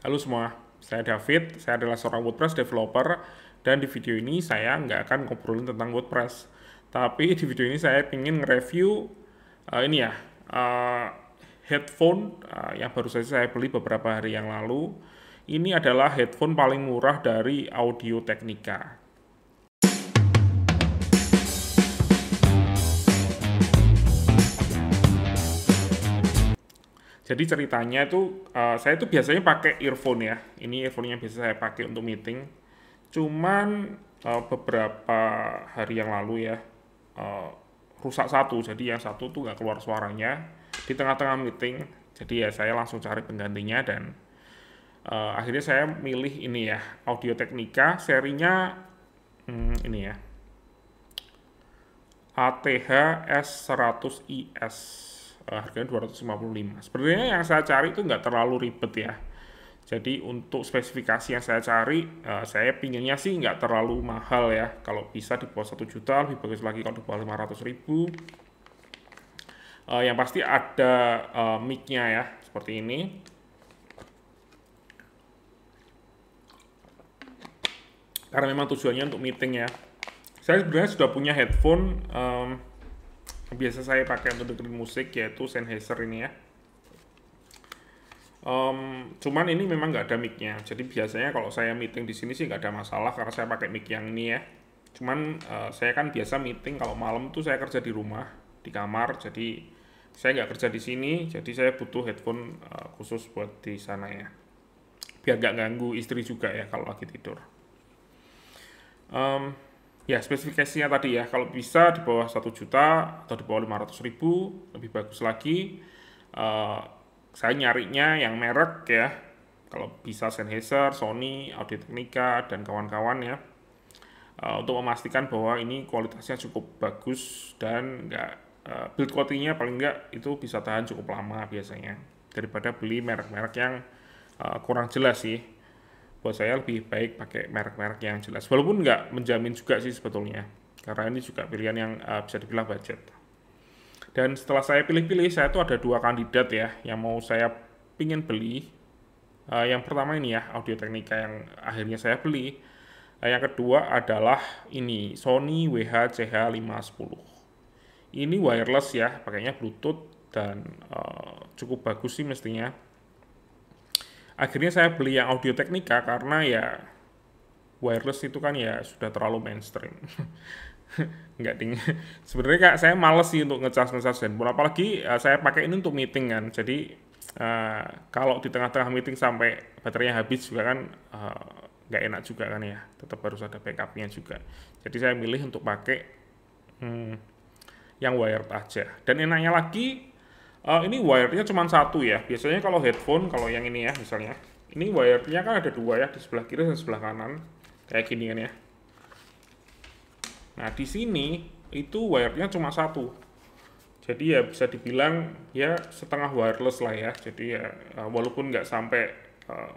Halo semua, saya David, saya adalah seorang WordPress developer, dan di video ini saya nggak akan ngobrolin tentang WordPress. Tapi di video ini saya ingin nge-review uh, ini ya, uh, headphone uh, yang baru saja saya beli beberapa hari yang lalu. Ini adalah headphone paling murah dari Audio Technica. Jadi ceritanya itu uh, saya itu biasanya pakai earphone ya. Ini earphone yang biasa saya pakai untuk meeting. Cuman uh, beberapa hari yang lalu ya uh, rusak satu. Jadi yang satu tuh nggak keluar suaranya di tengah-tengah meeting. Jadi ya saya langsung cari penggantinya dan uh, akhirnya saya milih ini ya Audio Technica serinya hmm, ini ya ATH S100IS harganya 255 Sepertinya yang saya cari itu nggak terlalu ribet ya jadi untuk spesifikasi yang saya cari uh, saya pinginnya sih nggak terlalu mahal ya kalau bisa di bawah 1 juta lebih bagus lagi kalau di bawah 500 ribu uh, yang pasti ada uh, mic-nya ya seperti ini karena memang tujuannya untuk meeting ya saya sebenarnya sudah punya headphone um, biasa saya pakai untuk dengerin musik yaitu Sennheiser ini ya um, cuman ini memang nggak ada micnya jadi biasanya kalau saya meeting di sini sih nggak ada masalah karena saya pakai mic yang ini ya cuman uh, saya kan biasa meeting kalau malam tuh saya kerja di rumah di kamar jadi saya nggak kerja di sini jadi saya butuh headphone uh, khusus buat di sana ya biar nggak ganggu istri juga ya kalau lagi tidur um, Ya, spesifikasinya tadi ya, kalau bisa di bawah satu juta atau di bawah lima ratus ribu, lebih bagus lagi. Uh, saya nyarinya yang merek ya, kalau bisa Sennheiser, Sony, Audio Technica, dan kawan-kawan ya. Uh, untuk memastikan bahwa ini kualitasnya cukup bagus dan nggak uh, build quality-nya paling nggak itu bisa tahan cukup lama biasanya daripada beli merek-merek yang uh, kurang jelas sih buat saya lebih baik pakai merek-merek yang jelas. Walaupun nggak menjamin juga sih sebetulnya, karena ini juga pilihan yang uh, bisa dibilang budget. Dan setelah saya pilih-pilih, saya tuh ada dua kandidat ya yang mau saya pingin beli. Uh, yang pertama ini ya, Audio teknika yang akhirnya saya beli. Uh, yang kedua adalah ini, Sony WH-CH510. Ini wireless ya, pakainya Bluetooth dan uh, cukup bagus sih mestinya akhirnya saya beli yang Audio Technica karena ya wireless itu kan ya sudah terlalu mainstream. nggak ding. Sebenarnya kak saya males sih untuk ngecas ngecas handphone, apalagi uh, saya pakai ini untuk meeting kan. Jadi uh, kalau di tengah-tengah meeting sampai baterainya habis juga kan uh, nggak enak juga kan ya tetap harus ada backupnya juga jadi saya milih untuk pakai hmm, yang wired aja dan enaknya lagi Uh, ini wire cuma satu ya. Biasanya kalau headphone, kalau yang ini ya misalnya. Ini wire kan ada dua ya, di sebelah kiri dan sebelah kanan. Kayak gini kan ya. Nah, di sini itu wire cuma satu. Jadi ya bisa dibilang ya setengah wireless lah ya. Jadi ya eh, walaupun nggak sampai uh,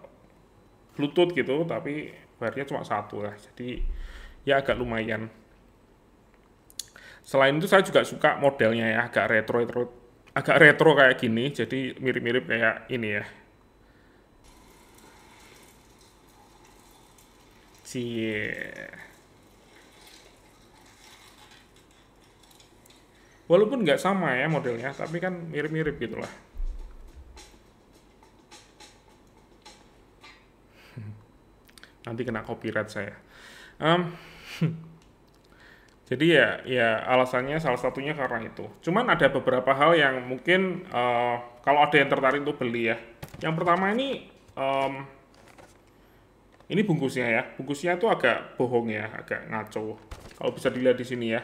Bluetooth gitu, tapi wire cuma satu lah. Jadi ya agak lumayan. Selain itu saya juga suka modelnya ya, agak retro-retro agak retro kayak gini, jadi mirip-mirip kayak ini ya. Cie. Walaupun nggak sama ya modelnya, tapi kan mirip-mirip gitulah. Nanti kena copyright saya. Um, Jadi ya ya alasannya salah satunya karena itu. Cuman ada beberapa hal yang mungkin uh, kalau ada yang tertarik untuk beli ya. Yang pertama ini um, ini bungkusnya ya. Bungkusnya itu agak bohong ya, agak ngaco. Kalau bisa dilihat di sini ya.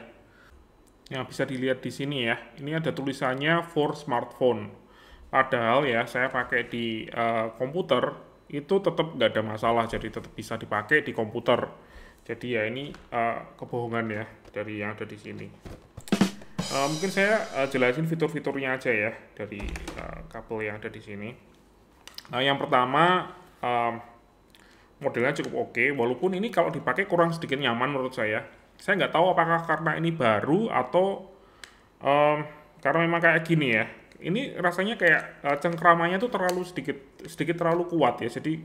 Yang bisa dilihat di sini ya. Ini ada tulisannya for smartphone. Padahal ya saya pakai di uh, komputer itu tetap nggak ada masalah, jadi tetap bisa dipakai di komputer jadi ya ini uh, kebohongan ya dari yang ada di sini uh, mungkin saya uh, jelasin fitur-fiturnya aja ya dari uh, kabel yang ada di sini Nah yang pertama uh, modelnya cukup oke okay, walaupun ini kalau dipakai kurang sedikit nyaman menurut saya saya nggak tahu apakah karena ini baru atau um, karena memang kayak gini ya ini rasanya kayak uh, cengkramannya tuh terlalu sedikit sedikit terlalu kuat ya jadi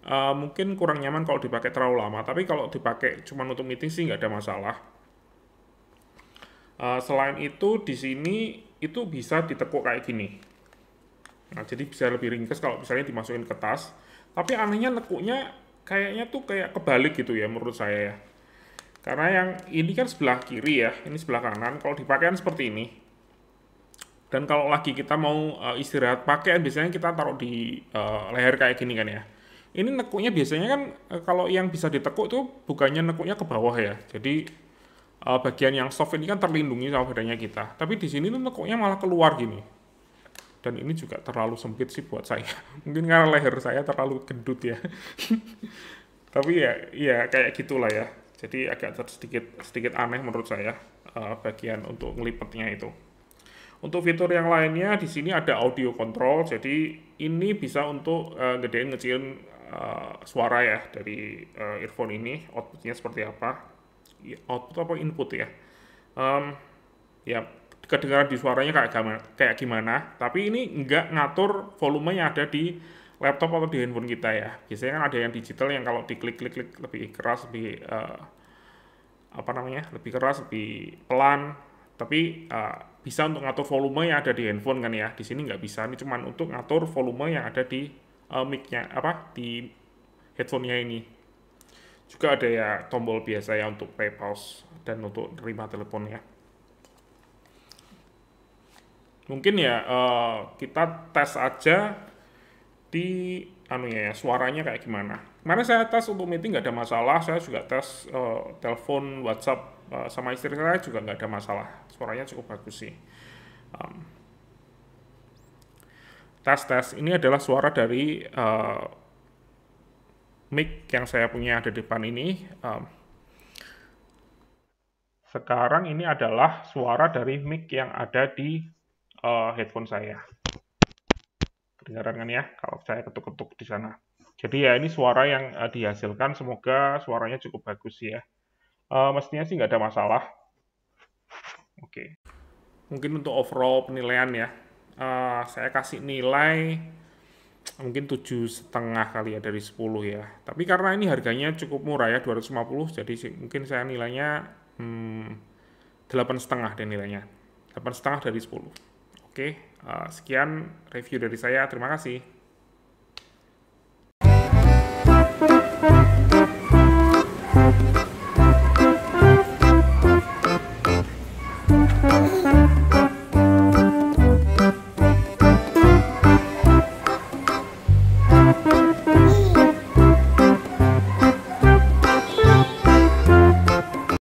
Eh, mungkin kurang nyaman kalau dipakai terlalu lama. Tapi kalau dipakai cuma untuk meeting sih nggak ada masalah. Uh, selain itu di sini itu bisa ditekuk kayak gini. Nah, jadi bisa lebih ringkas kalau misalnya dimasukin ke tas. Tapi anehnya nekuknya kayaknya tuh kayak kebalik gitu ya menurut saya ya. Karena yang ini kan sebelah kiri ya, ini sebelah kanan. Kalau dipakai seperti ini. Dan kalau lagi kita mau eh, istirahat pakai biasanya kita taruh di uh, leher kayak gini kan ya ini nekuknya biasanya kan e, kalau yang bisa ditekuk tuh bukannya nekuknya ke bawah ya. Jadi e, bagian yang soft ini kan terlindungi sama badannya kita. Tapi di sini tuh nekuknya malah keluar gini. Dan ini juga terlalu sempit sih buat saya. Mungkin karena leher saya terlalu gendut ya. Tapi ya ya kayak gitulah ya. Jadi agak sedikit sedikit aneh menurut saya e, bagian untuk ngelipetnya itu. Untuk fitur yang lainnya di sini ada audio control, jadi ini bisa untuk uh, gedein ngecilin Eh, suara ya dari uh, earphone ini outputnya seperti apa ya, output apa input ya um, ya kedengaran di suaranya kayak gimana, kayak gimana tapi ini nggak ngatur volume yang ada di laptop atau di handphone kita ya biasanya kan ada yang digital yang kalau diklik-klik lebih keras lebih uh, apa namanya lebih keras lebih pelan tapi uh, bisa untuk ngatur volume yang ada di handphone kan ya di sini nggak bisa ini cuma untuk ngatur volume yang ada di uh, mic-nya apa di headphone-nya ini. Juga ada ya tombol biasa ya untuk play pause dan untuk terima telepon ya. Mungkin ya uh, kita tes aja di anu ya, ya suaranya kayak gimana. Kemarin saya tes untuk meeting nggak ada masalah, saya juga tes uh, telepon, WhatsApp uh, sama istri saya juga nggak ada masalah. Suaranya cukup bagus sih. Um, tes tes ini adalah suara dari uh, mic yang saya punya di depan ini. Um, sekarang ini adalah suara dari mic yang ada di uh, headphone saya. Kedengaran kan ya kalau saya ketuk-ketuk di sana. Jadi ya ini suara yang uh, dihasilkan semoga suaranya cukup bagus ya. Uh, mestinya sih nggak ada masalah. Oke. Okay. Mungkin untuk overall penilaian ya uh, saya kasih nilai mungkin tujuh setengah kali ya dari 10 ya tapi karena ini harganya cukup murah ya 250 jadi mungkin saya nilainya hmm, delapan setengah dan nilainya delapan setengah dari 10 oke uh, sekian review dari saya terima kasih